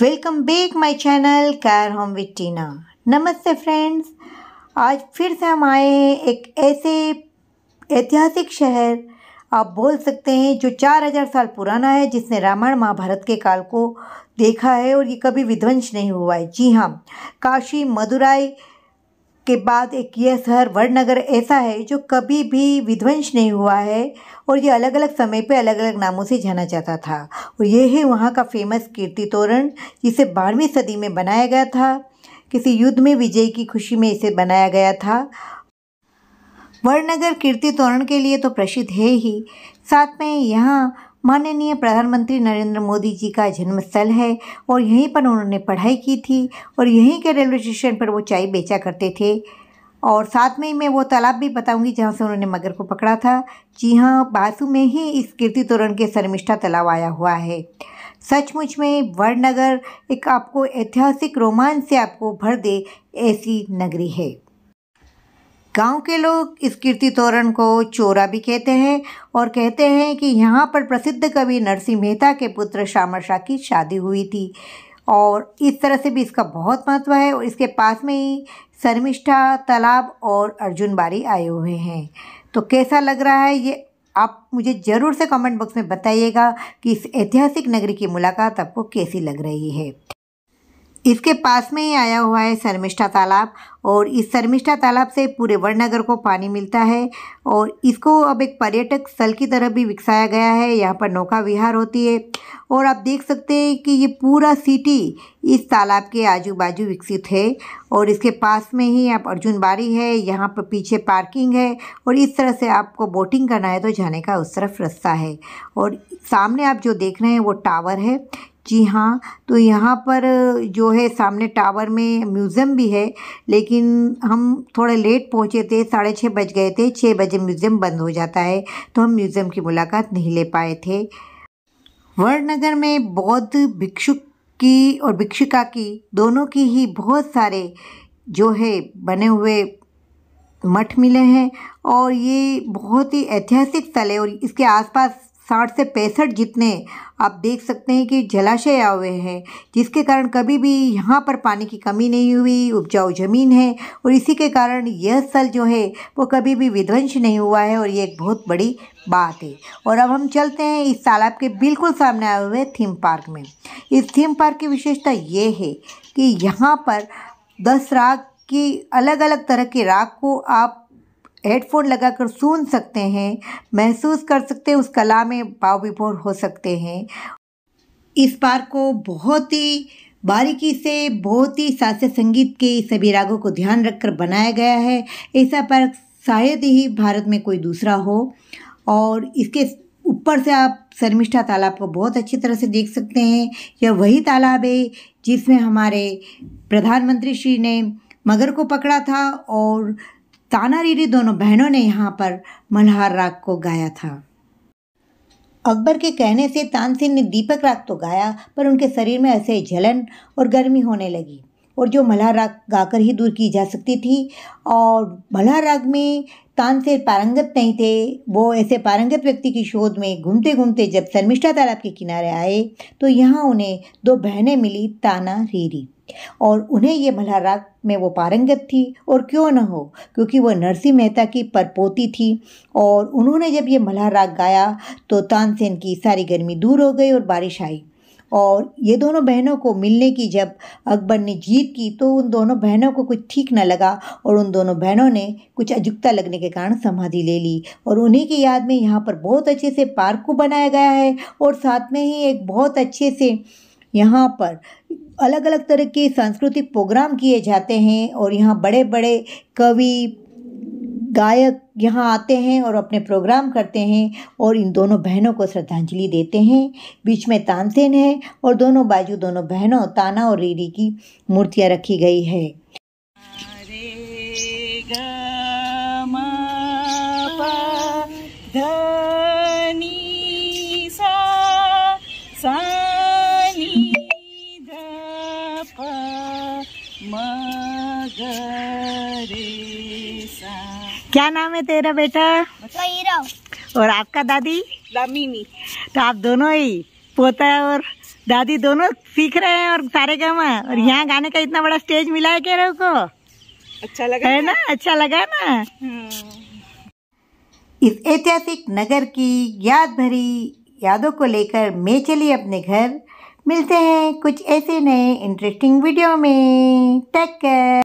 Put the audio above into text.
Welcome back my channel care home with Tina नमस्ते friends आज फिर से हम आए हैं एक ऐसे ऐतिहासिक शहर आप बोल सकते हैं जो 4000 साल पुराना है जिसने रामायण महाभारत के काल को देखा है और ये कभी विध्वंस नहीं हुआ है जी हाँ काशी मदुराई के बाद एक यह शहर वडनगर ऐसा है जो कभी भी विध्वंस नहीं हुआ है और ये अलग अलग समय पे अलग अलग नामों से जाना जाता था और यह है वहाँ का फेमस कीर्ति तोरण जिसे बारहवीं सदी में बनाया गया था किसी युद्ध में विजय की खुशी में इसे बनाया गया था वडनगर कीर्ति तोरण के लिए तो प्रसिद्ध है ही साथ में यहाँ माननीय प्रधानमंत्री नरेंद्र मोदी जी का जन्म स्थल है और यहीं पर उन्होंने पढ़ाई की थी और यहीं के रेलवे स्टेशन पर वो चाय बेचा करते थे और साथ में ही मैं वो तालाब भी बताऊंगी जहाँ से उन्होंने मगर को पकड़ा था जी हाँ बासु में ही इस कीर्ति तोरण के शर्मिष्ठा तालाब आया हुआ है सचमुच में वड़नगर एक आपको ऐतिहासिक रोमांच से आपको भर दे ऐसी नगरी है गांव के लोग इस कीर्ति तोरण को चोरा भी कहते हैं और कहते हैं कि यहाँ पर प्रसिद्ध कवि नरसिंह मेहता के पुत्र श्यामर शाह की शादी हुई थी और इस तरह से भी इसका बहुत महत्व है और इसके पास में ही शर्मिष्ठा तालाब और अर्जुन बारी आए हुए हैं तो कैसा लग रहा है ये आप मुझे ज़रूर से कमेंट बॉक्स में बताइएगा कि इस ऐतिहासिक नगरी की मुलाकात आपको कैसी लग रही है इसके पास में ही आया हुआ है शर्मिष्ठा तालाब और इस शर्मिष्ठा तालाब से पूरे वड़नगर को पानी मिलता है और इसको अब एक पर्यटक स्थल की तरह भी विकसाया गया है यहाँ पर नौका विहार होती है और आप देख सकते हैं कि ये पूरा सिटी इस तालाब के आजू बाजू विकसित है और इसके पास में ही आप अर्जुन बारी है यहाँ पर पीछे पार्किंग है और इस तरह से आपको बोटिंग करना है तो जाने का उस तरफ रास्ता है और सामने आप जो देख रहे हैं वो टावर है जी हाँ तो यहाँ पर जो है सामने टावर में म्यूज़ियम भी है लेकिन हम थोड़े लेट पहुँचे थे साढ़े छः बज गए थे छः बजे म्यूज़ियम बंद हो जाता है तो हम म्यूज़ियम की मुलाकात नहीं ले पाए थे वर्णनगर में बौद्ध भिक्षुक की और भिक्षुका की दोनों की ही बहुत सारे जो है बने हुए मठ मिले हैं और ये बहुत ही ऐतिहासिक स्थल है और इसके आसपास साठ से पैंसठ जितने आप देख सकते हैं कि जलाशय आए हुए हैं जिसके कारण कभी भी यहाँ पर पानी की कमी नहीं हुई उपजाऊ ज़मीन है और इसी के कारण यह स्थल जो है वो कभी भी विध्वंस नहीं हुआ है और ये एक बहुत बड़ी बात है और अब हम चलते हैं इस तालाब के बिल्कुल सामने आए हुए थीम पार्क में इस थीम पार्क की विशेषता ये है कि यहाँ पर दस राग की अलग अलग तरह के राग को आप हेडफोन लगाकर सुन सकते हैं महसूस कर सकते हैं उस कला में भाव विभोर हो सकते हैं इस पार को बहुत ही बारीकी से बहुत ही शास्त्रीय संगीत के सभी रागों को ध्यान रखकर बनाया गया है ऐसा पार्क शायद ही भारत में कोई दूसरा हो और इसके ऊपर से आप शर्मिष्ठा तालाब को बहुत अच्छी तरह से देख सकते हैं यह वही तालाब है जिसमें हमारे प्रधानमंत्री श्री ने मगर को पकड़ा था और ताना रीरी दोनों बहनों ने यहाँ पर मल्हार राग को गाया था अकबर के कहने से तानसेन ने दीपक राग तो गाया पर उनके शरीर में ऐसे जलन और गर्मी होने लगी और जो मल्हार राग गाकर ही दूर की जा सकती थी और मल्हार राग में तानसेन पारंगत नहीं थे वो ऐसे पारंगत व्यक्ति की शोध में घूमते घूमते जब शर्मिष्ठा तालाब के किनारे आए तो यहाँ उन्हें दो बहनें मिली ताना रीरी और उन्हें ये मल्हार राग में वो पारंगत थी और क्यों न हो क्योंकि वो नरसिंह मेहता की परपोती थी और उन्होंने जब ये मल्हार राग गाया तो तानसेन की सारी गर्मी दूर हो गई और बारिश आई और ये दोनों बहनों को मिलने की जब अकबर ने जीत की तो उन दोनों बहनों को कुछ ठीक न लगा और उन दोनों बहनों ने कुछ अजुकता लगने के कारण समाधि ले ली और उन्हीं की याद में यहाँ पर बहुत अच्छे से पार्क को बनाया गया है और साथ में ही एक बहुत अच्छे से यहाँ पर अलग अलग तरह के सांस्कृतिक प्रोग्राम किए जाते हैं और यहाँ बड़े बड़े कवि गायक यहाँ आते हैं और अपने प्रोग्राम करते हैं और इन दोनों बहनों को श्रद्धांजलि देते हैं बीच में तानसेन है और दोनों बाजू दोनों बहनों ताना और रीरी की मूर्तियाँ रखी गई है रे क्या नाम है तेरा बेटा और आपका दादी दामिनी तो आप दोनों ही पोता और दादी दोनों सीख रहे हैं और सारे काम और यहाँ गाने का इतना बड़ा स्टेज मिला है कह रहे को अच्छा लगा है ना अच्छा लगा ना हम्म। इस ऐतिहासिक नगर की याद भरी यादों को लेकर मैं चली अपने घर मिलते हैं कुछ ऐसे नए इंटरेस्टिंग वीडियो में टेक केयर